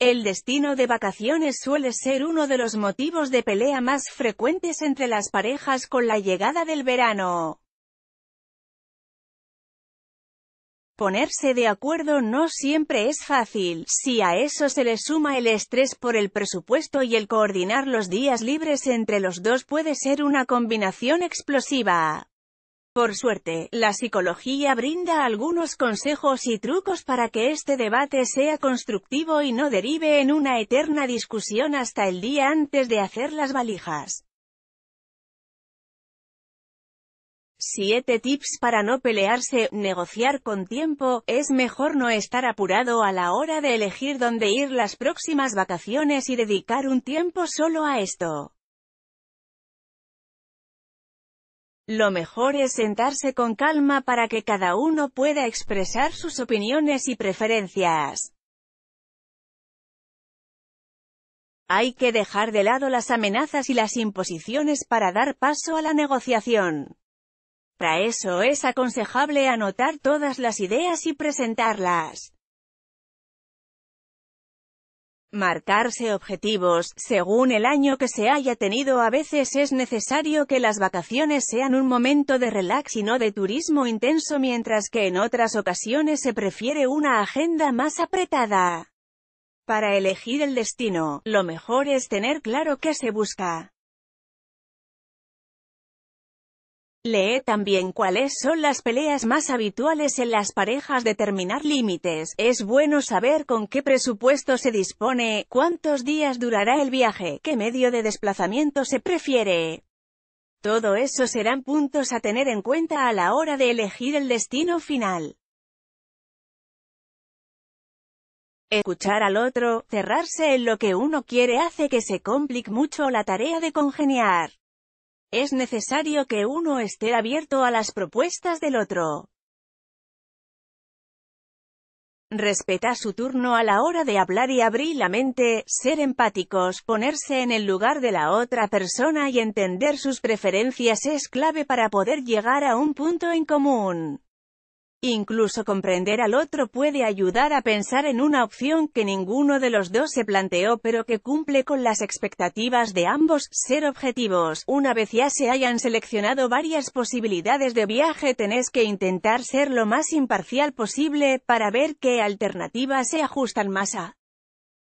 El destino de vacaciones suele ser uno de los motivos de pelea más frecuentes entre las parejas con la llegada del verano. Ponerse de acuerdo no siempre es fácil, si a eso se le suma el estrés por el presupuesto y el coordinar los días libres entre los dos puede ser una combinación explosiva. Por suerte, la psicología brinda algunos consejos y trucos para que este debate sea constructivo y no derive en una eterna discusión hasta el día antes de hacer las valijas. 7 tips para no pelearse, negociar con tiempo, es mejor no estar apurado a la hora de elegir dónde ir las próximas vacaciones y dedicar un tiempo solo a esto. Lo mejor es sentarse con calma para que cada uno pueda expresar sus opiniones y preferencias. Hay que dejar de lado las amenazas y las imposiciones para dar paso a la negociación. Para eso es aconsejable anotar todas las ideas y presentarlas. Marcarse objetivos, según el año que se haya tenido a veces es necesario que las vacaciones sean un momento de relax y no de turismo intenso mientras que en otras ocasiones se prefiere una agenda más apretada. Para elegir el destino, lo mejor es tener claro qué se busca. Lee también cuáles son las peleas más habituales en las parejas, determinar límites, es bueno saber con qué presupuesto se dispone, cuántos días durará el viaje, qué medio de desplazamiento se prefiere. Todo eso serán puntos a tener en cuenta a la hora de elegir el destino final. Escuchar al otro, cerrarse en lo que uno quiere hace que se complique mucho la tarea de congeniar. Es necesario que uno esté abierto a las propuestas del otro. Respetar su turno a la hora de hablar y abrir la mente, ser empáticos, ponerse en el lugar de la otra persona y entender sus preferencias es clave para poder llegar a un punto en común. Incluso comprender al otro puede ayudar a pensar en una opción que ninguno de los dos se planteó pero que cumple con las expectativas de ambos, ser objetivos. Una vez ya se hayan seleccionado varias posibilidades de viaje tenés que intentar ser lo más imparcial posible, para ver qué alternativas se ajustan más a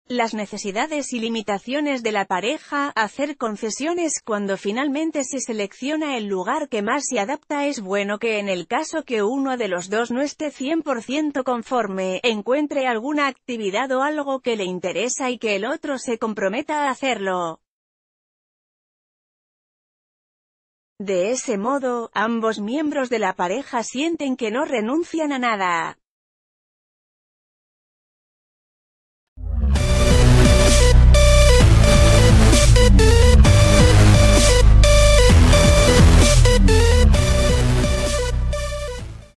las necesidades y limitaciones de la pareja, hacer concesiones cuando finalmente se selecciona el lugar que más se adapta es bueno que en el caso que uno de los dos no esté 100% conforme, encuentre alguna actividad o algo que le interesa y que el otro se comprometa a hacerlo. De ese modo, ambos miembros de la pareja sienten que no renuncian a nada.